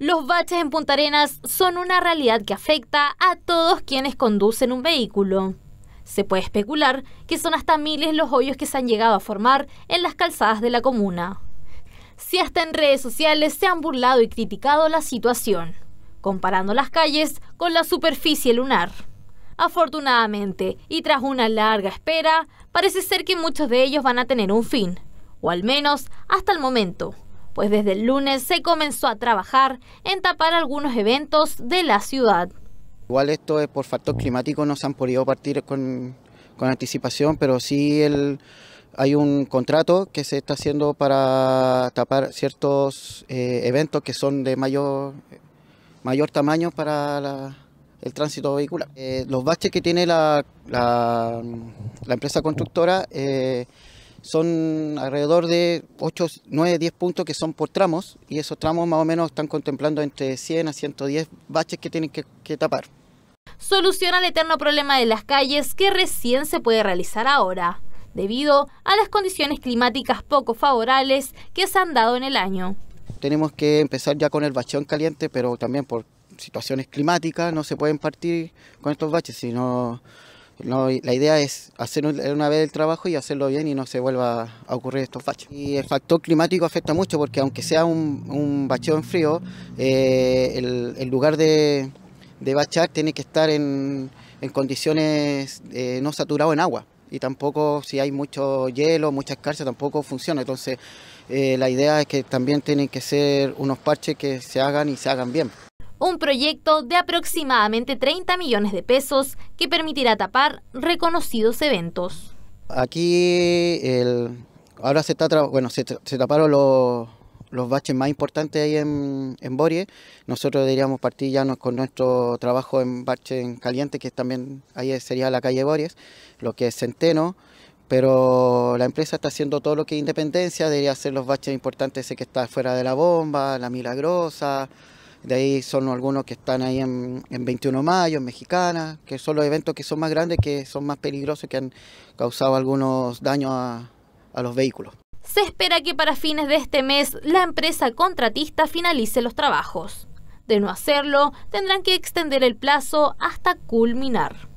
Los baches en Punta Arenas son una realidad que afecta a todos quienes conducen un vehículo. Se puede especular que son hasta miles los hoyos que se han llegado a formar en las calzadas de la comuna. Si hasta en redes sociales se han burlado y criticado la situación, comparando las calles con la superficie lunar. Afortunadamente, y tras una larga espera, parece ser que muchos de ellos van a tener un fin, o al menos hasta el momento pues desde el lunes se comenzó a trabajar en tapar algunos eventos de la ciudad. Igual esto es por factor climático, no se han podido partir con, anticipación, pero sí hay un contrato que se está haciendo para tapar ciertos eh, eventos que son de mayor, mayor tamaño para el tránsito vehicular. Eh, los baches que tiene la, la, empresa constructora eh, son alrededor de 8, 9, 10 puntos que son por tramos y esos tramos más o menos están contemplando entre 100 a 110 baches que tienen que, tapar. Soluciona el eterno problema de las calles que recién se puede realizar ahora, debido a las condiciones climáticas poco favorables que se han dado en el año. Tenemos que empezar ya con el bachón caliente, pero también por situaciones climáticas no se pueden partir con estos baches, sino la idea es hacer una vez el trabajo y hacerlo bien y no se vuelva a ocurrir estos baches. Y el factor climático afecta mucho porque aunque sea un, bacheo en frío, eh, el, lugar de, bachar tiene que estar en, condiciones eh, no saturado en agua y tampoco si hay mucho hielo, mucha escarcha, tampoco funciona. Entonces eh, la idea es que también tienen que ser unos parches que se hagan y se hagan bien un proyecto de aproximadamente 30 millones de pesos que permitirá tapar reconocidos eventos. Aquí ahora se, está, bueno, se, taparon los, baches más importantes ahí en, en Nosotros deberíamos partir ya con nuestro trabajo en bache en caliente, que también ahí sería la calle Bories, lo que es Centeno. Pero la empresa está haciendo todo lo que es independencia, debería hacer los baches importantes, ese que está fuera de la bomba, la milagrosa, de ahí son algunos que están ahí en, 21 de mayo, en Mexicana, que son los eventos que son más grandes, que son más peligrosos, que han causado algunos daños a los vehículos. Se espera que para fines de este mes la empresa contratista finalice los trabajos. De no hacerlo, tendrán que extender el plazo hasta culminar.